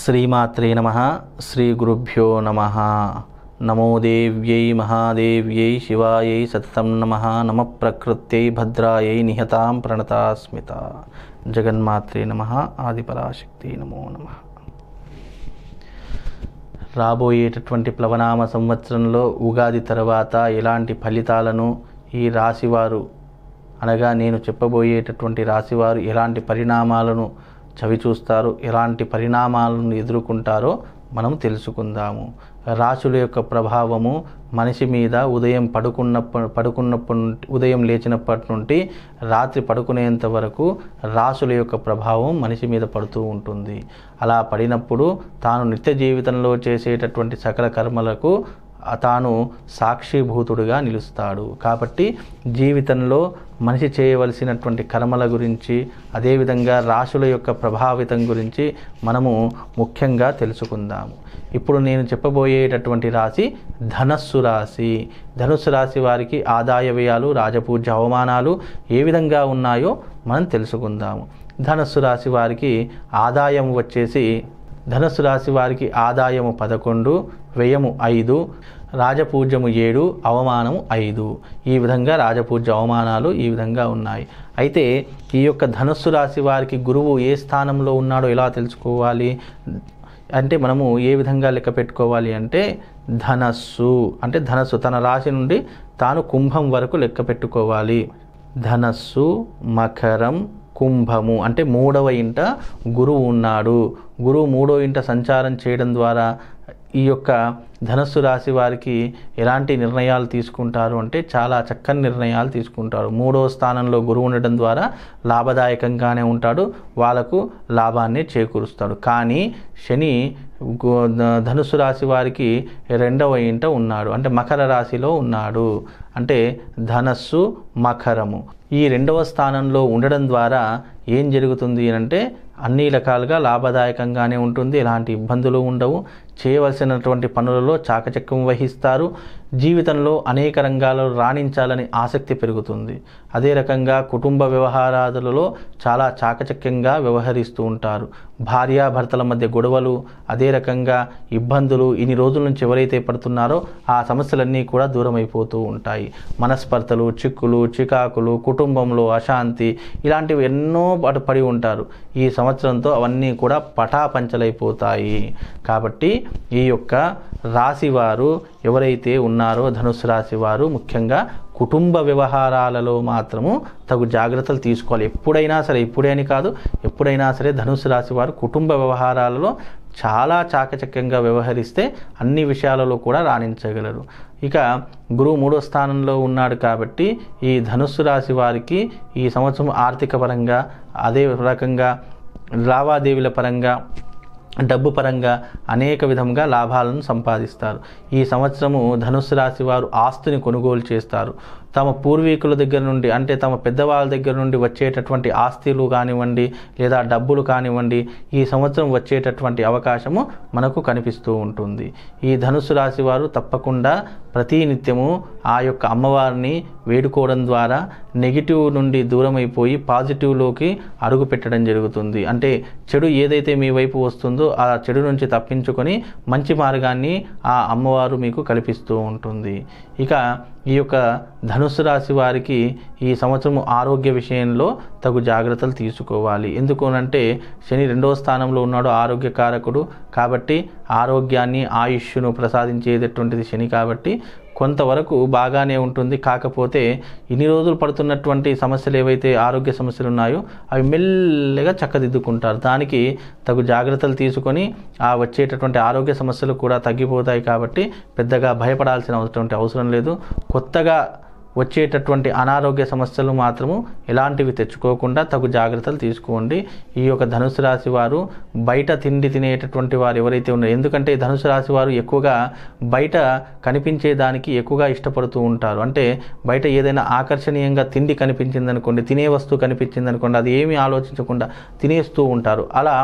శ్రీమాత్రే నమ శ్రీ గురుభ్యో నమ నమో దేవ్యై మహాదేవ్యై శివాయై సత్తం నమ నమ ప్రకృత్యై భద్రాయై నిహతాం ప్రణతాస్మిత జగన్మాత్రే నమ ఆదిపరాశక్తి నమో నమ రాబోయేటటువంటి ప్లవనామ సంవత్సరంలో ఉగాది తర్వాత ఎలాంటి ఫలితాలను ఈ రాశివారు అనగా నేను చెప్పబోయేటటువంటి రాశివారు ఎలాంటి పరిణామాలను చవి చూస్తారు ఎలాంటి పరిణామాలను ఎదుర్కొంటారో మనం తెలుసుకుందాము రాశుల యొక్క ప్రభావము మనిషి మీద ఉదయం పడుకున్నప్పుడు పడుకున్నప్పటి నుండి ఉదయం లేచినప్పటి నుండి రాత్రి పడుకునేంత వరకు రాశుల యొక్క ప్రభావం మనిషి మీద పడుతూ ఉంటుంది అలా పడినప్పుడు తాను నిత్య జీవితంలో చేసేటటువంటి సకల కర్మలకు తాను సాక్షిభూతుడుగా నిలుస్తాడు కాబట్టి జీవితంలో మనిషి చేయవలసినటువంటి కర్మల గురించి అదేవిధంగా రాశుల యొక్క ప్రభావితం గురించి మనము ముఖ్యంగా తెలుసుకుందాము ఇప్పుడు నేను చెప్పబోయేటటువంటి రాశి ధనస్సు రాశి ధనుస్సు రాశి వారికి ఆదాయ వ్యయాలు రాజపూజ అవమానాలు ఏ విధంగా ఉన్నాయో మనం తెలుసుకుందాము ధనస్సు రాశి వారికి ఆదాయం వచ్చేసి ధనస్సు రాశి వారికి ఆదాయము పదకొండు వ్యయము ఐదు రాజపూజ్యము ఏడు అవమానము ఐదు ఈ విధంగా రాజపూజ్య అవమానాలు ఈ విధంగా ఉన్నాయి అయితే ఈ యొక్క ధనస్సు రాశి వారికి గురువు ఏ స్థానంలో ఉన్నాడో ఎలా తెలుసుకోవాలి అంటే మనము ఏ విధంగా లెక్క పెట్టుకోవాలి అంటే ధనస్సు అంటే ధనస్సు తన రాశి నుండి తాను కుంభం వరకు లెక్క పెట్టుకోవాలి ధనస్సు మకరం కుంభము అంటే మూడవ ఇంట గురువు ఉన్నాడు గురువు మూడవ ఇంట సంచారం చేయడం ద్వారా ఈ యొక్క ధనస్సు రాశి వారికి ఎలాంటి నిర్ణయాలు తీసుకుంటారు అంటే చాలా చక్కని నిర్ణయాలు తీసుకుంటారు మూడవ స్థానంలో గురువు ఉండడం ద్వారా లాభదాయకంగానే ఉంటాడు వాళ్ళకు లాభాన్ని చేకూరుస్తాడు కానీ శని ధనుసు రాశి వారికి రెండవ ఇంట ఉన్నాడు అంటే మకర రాశిలో ఉన్నాడు అంటే ధనస్సు మకరము ఈ రెండవ స్థానంలో ఉండడం ద్వారా ఏం జరుగుతుంది అంటే అన్ని రకాలుగా లాభదాయకంగానే ఉంటుంది ఎలాంటి ఇబ్బందులు ఉండవు చేయవలసినటువంటి పనులలో చాకచక్యం వహిస్తారు జీవితంలో అనేక రంగాల్లో రాణించాలని ఆసక్తి పెరుగుతుంది అదే రకంగా కుటుంబ వ్యవహారాలలో చాలా చాకచక్యంగా వ్యవహరిస్తూ ఉంటారు భార్యాభర్తల మధ్య గొడవలు అదే రకంగా ఇబ్బందులు ఇన్ని రోజుల నుంచి ఎవరైతే పడుతున్నారో ఆ సమస్యలన్నీ కూడా దూరమైపోతూ ఉంటాయి మనస్పర్ధలు చిక్కులు చికాకులు కుటుంబంలో అశాంతి ఇలాంటివి ఎన్నో పాటు పడి ఉంటారు ఈ సంవత్సరంతో అవన్నీ కూడా పటాపంచలైపోతాయి కాబట్టి ఈ యొక్క రాశివారు ఎవరైతే ఉన్నారో ధనుసు రాశి వారు ముఖ్యంగా కుటుంబ వ్యవహారాలలో మాత్రము తగు జాగ్రత్తలు తీసుకోవాలి ఎప్పుడైనా సరే ఇప్పుడే అని కాదు ఎప్పుడైనా సరే ధనుసు రాశి వారు కుటుంబ వ్యవహారాలలో చాలా చాకచక్యంగా వ్యవహరిస్తే అన్ని విషయాలలో కూడా రాణించగలరు ఇక గురువు మూడో స్థానంలో ఉన్నాడు కాబట్టి ఈ ధనుస్సు రాశి వారికి ఈ సంవత్సరం ఆర్థిక పరంగా అదే రకంగా లావాదేవీల పరంగా డబ్బు పరంగా అనేక విధంగా లాభాలను సంపాదిస్తారు ఈ సంవత్సరము ధనుసు రాశి వారు ఆస్తిని కొనుగోలు చేస్తారు తమ పూర్వీకుల దగ్గర నుండి అంటే తమ పెద్దవాళ్ళ దగ్గర నుండి వచ్చేటటువంటి ఆస్తులు కానివ్వండి లేదా డబ్బులు కానివ్వండి ఈ సంవత్సరం వచ్చేటటువంటి అవకాశము మనకు కనిపిస్తూ ఉంటుంది ఈ ధనుసు రాశి వారు తప్పకుండా ప్రతినిత్యము ఆ యొక్క అమ్మవారిని వేడుకోవడం ద్వారా నెగిటివ్ నుండి దూరం అయిపోయి పాజిటివ్లోకి అడుగు పెట్టడం జరుగుతుంది అంటే చెడు ఏదైతే మీ వైపు వస్తుందో ఆ చెడు నుంచి తప్పించుకొని మంచి మార్గాన్ని ఆ అమ్మవారు మీకు కల్పిస్తూ ఉంటుంది ఇక ఈ యొక్క ధనుసు రాశి వారికి ఈ సంవత్సరం ఆరోగ్య విషయంలో తగు జాగ్రత్తలు తీసుకోవాలి ఎందుకునంటే శని రెండవ స్థానంలో ఉన్నాడు ఆరోగ్యకారకుడు కాబట్టి ఆరోగ్యాన్ని ఆయుష్ను ప్రసాదించేటటువంటిది శని కాబట్టి కొంతవరకు బాగానే ఉంటుంది కాకపోతే ఇన్ని రోజులు పడుతున్నటువంటి సమస్యలు ఏవైతే ఆరోగ్య సమస్యలు ఉన్నాయో అవి మెల్లగా చక్కదిద్దుకుంటారు దానికి తగు జాగ్రత్తలు తీసుకొని ఆ వచ్చేటటువంటి ఆరోగ్య సమస్యలు కూడా తగ్గిపోతాయి కాబట్టి పెద్దగా భయపడాల్సిన అవసరం అవసరం లేదు కొత్తగా వచ్చేటటువంటి అనారోగ్య సమస్యలు మాత్రము ఎలాంటివి తెచ్చుకోకుండా తగు జాగ్రత్తలు తీసుకోండి ఈ యొక్క ధనుసు రాశి వారు బయట తిండి తినేటటువంటి వారు ఎవరైతే ఉన్నారో ఎందుకంటే ధనుసు రాశి వారు ఎక్కువగా బయట కనిపించేదానికి ఎక్కువగా ఇష్టపడుతూ ఉంటారు అంటే బయట ఏదైనా ఆకర్షణీయంగా తిండి కనిపించిందనుకోండి తినే వస్తువు కనిపించిందనుకోండి అది ఏమీ ఆలోచించకుండా తినేస్తూ ఉంటారు అలా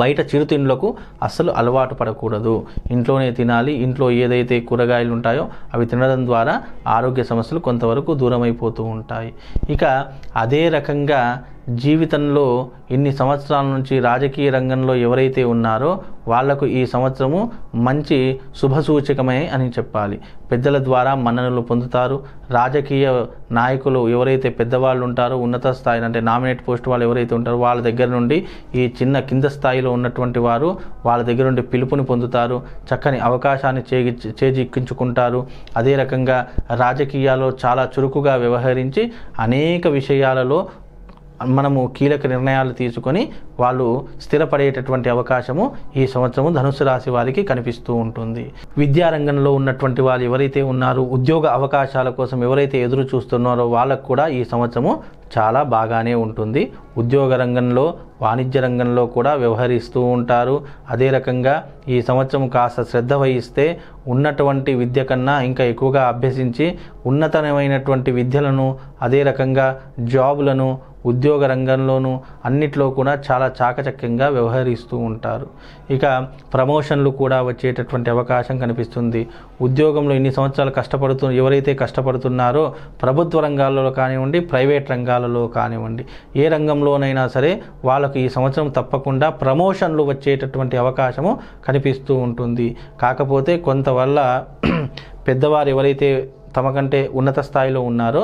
బయట చిరుతిండ్లకు అస్సలు అలవాటు పడకూడదు ఇంట్లోనే తినాలి ఇంట్లో ఏదైతే కూరగాయలు ఉంటాయో అవి తినడం ద్వారా ఆరోగ్య సమస్యలు కొంతవరకు దూరమైపోతూ ఉంటాయి ఇక అదే రకంగా జీవితంలో ఇన్ని సంవత్సరాల నుంచి రాజకీయ రంగంలో ఎవరైతే ఉన్నారో వాళ్లకు ఈ సంవత్సరము మంచి శుభసూచకమే అని చెప్పాలి పెద్దల ద్వారా మన్ననలు పొందుతారు రాజకీయ నాయకులు ఎవరైతే పెద్దవాళ్ళు ఉంటారో ఉన్నత స్థాయి అంటే నామినేట్ పోస్ట్ వాళ్ళు ఎవరైతే ఉంటారో వాళ్ళ దగ్గర నుండి ఈ చిన్న కింద స్థాయిలో ఉన్నటువంటి వారు వాళ్ళ దగ్గర నుండి పిలుపుని పొందుతారు చక్కని అవకాశాన్ని చేజిక్కించుకుంటారు అదే రకంగా రాజకీయాల్లో చాలా చురుకుగా వ్యవహరించి అనేక విషయాలలో మనము కీలక నిర్ణయాలు తీసుకొని వాళ్ళు స్థిరపడేటటువంటి అవకాశము ఈ సంవత్సరము ధనుసు రాశి వారికి కనిపిస్తూ ఉంటుంది విద్యారంగంలో ఉన్నటువంటి వాళ్ళు ఎవరైతే ఉన్నారో ఉద్యోగ అవకాశాల కోసం ఎవరైతే ఎదురు చూస్తున్నారో వాళ్ళకు కూడా ఈ సంవత్సరము చాలా బాగానే ఉంటుంది ఉద్యోగ రంగంలో వాణిజ్య రంగంలో కూడా వ్యవహరిస్తూ ఉంటారు అదే రకంగా ఈ సంవత్సరం కాస్త శ్రద్ధ వహిస్తే ఉన్నటువంటి విద్య కన్నా ఇంకా ఎక్కువగా అభ్యసించి ఉన్నతమైనటువంటి విద్యలను అదే రకంగా జాబులను ఉద్యోగ రంగంలోనూ అన్నిట్లో కూడా చాలా చాకచక్యంగా వ్యవహరిస్తూ ఉంటారు ఇక ప్రమోషన్లు కూడా వచ్చేటటువంటి అవకాశం కనిపిస్తుంది ఉద్యోగంలో ఇన్ని సంవత్సరాలు కష్టపడుతు ఎవరైతే కష్టపడుతున్నారో ప్రభుత్వ రంగాల్లో కానివ్వండి ప్రైవేట్ రంగాలలో కానివ్వండి ఏ రంగంలోనైనా సరే వాళ్ళకు ఈ సంవత్సరం తప్పకుండా ప్రమోషన్లు వచ్చేటటువంటి అవకాశము కనిపిస్తూ ఉంటుంది కాకపోతే కొంతవల్ల పెద్దవారు ఎవరైతే తమకంటే ఉన్నత స్థాయిలో ఉన్నారో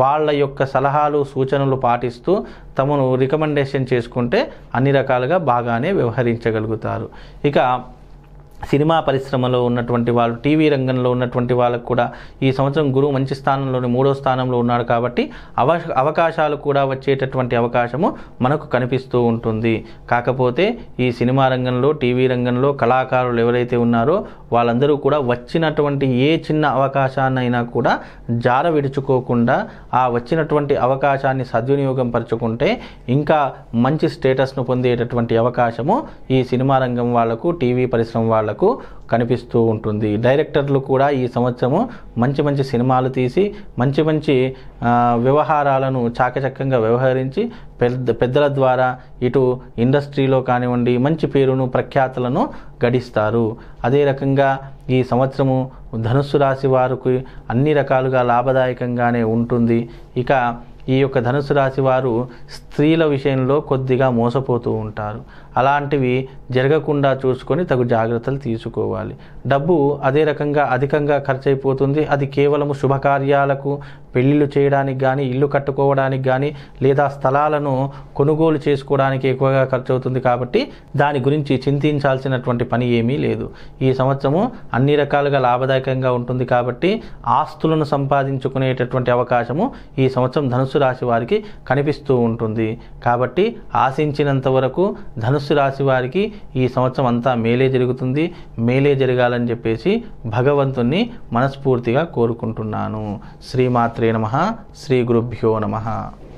వాళ్ళ యొక్క సలహాలు సూచనలు పాటిస్తూ తమను రికమెండేషన్ చేసుకుంటే అన్ని రకాలుగా బాగానే వ్యవహరించగలుగుతారు ఇక సినిమా పరిశ్రమలో ఉన్నటువంటి వాళ్ళు టీవీ రంగంలో ఉన్నటువంటి వాళ్ళకు కూడా ఈ సంవత్సరం గురువు మంచి స్థానంలోని మూడో స్థానంలో ఉన్నాడు కాబట్టి అవ అవకాశాలు కూడా వచ్చేటటువంటి అవకాశము మనకు కనిపిస్తూ ఉంటుంది కాకపోతే ఈ సినిమా రంగంలో టీవీ రంగంలో కళాకారులు ఎవరైతే ఉన్నారో వాళ్ళందరూ కూడా వచ్చినటువంటి ఏ చిన్న అవకాశాన్నైనా కూడా జార విడుచుకోకుండా ఆ వచ్చినటువంటి అవకాశాన్ని సద్వినియోగం పరుచుకుంటే ఇంకా మంచి స్టేటస్ను పొందేటటువంటి అవకాశము ఈ సినిమా రంగం వాళ్లకు టీవీ పరిశ్రమ వాళ్ళకు వాళ్లకు కనిపిస్తూ ఉంటుంది డైరెక్టర్లు కూడా ఈ సంవత్సరము మంచి మంచి సినిమాలు తీసి మంచి మంచి వ్యవహారాలను చాకచక్యంగా వ్యవహరించి పెద్ద పెద్దల ద్వారా ఇటు ఇండస్ట్రీలో కానివ్వండి మంచి పేరును ప్రఖ్యాతులను గడిస్తారు అదే రకంగా ఈ సంవత్సరము ధనుస్సు రాశి వారికి అన్ని రకాలుగా లాభదాయకంగానే ఉంటుంది ఇక ఈ యొక్క ధనుసు రాశి వారు స్త్రీల విషయంలో కొద్దిగా మోసపోతూ ఉంటారు అలాంటివి జరగకుండా చూసుకొని తగు జాగ్రత్తలు తీసుకోవాలి డబ్బు అదే రకంగా అధికంగా ఖర్చు అయిపోతుంది అది కేవలము శుభకార్యాలకు పెళ్ళిళ్ళు చేయడానికి కానీ ఇల్లు కట్టుకోవడానికి కానీ లేదా స్థలాలను కొనుగోలు చేసుకోవడానికి ఎక్కువగా ఖర్చు అవుతుంది కాబట్టి దాని గురించి చింతించాల్సినటువంటి పని ఏమీ లేదు ఈ సంవత్సరము అన్ని రకాలుగా లాభదాయకంగా ఉంటుంది కాబట్టి ఆస్తులను సంపాదించుకునేటటువంటి అవకాశము ఈ సంవత్సరం ధనుసు రాశి వారికి కనిపిస్తూ ఉంటుంది కాబట్టి ఆశించినంత వరకు ధనుసు ధనుసు రాశి వారికి ఈ సంవత్సరం అంతా మేలే జరుగుతుంది మేలే జరగాలని చెప్పేసి భగవంతుణ్ణి మనస్ఫూర్తిగా కోరుకుంటున్నాను శ్రీమాత్రే నమ శ్రీ గురుభ్యో నమ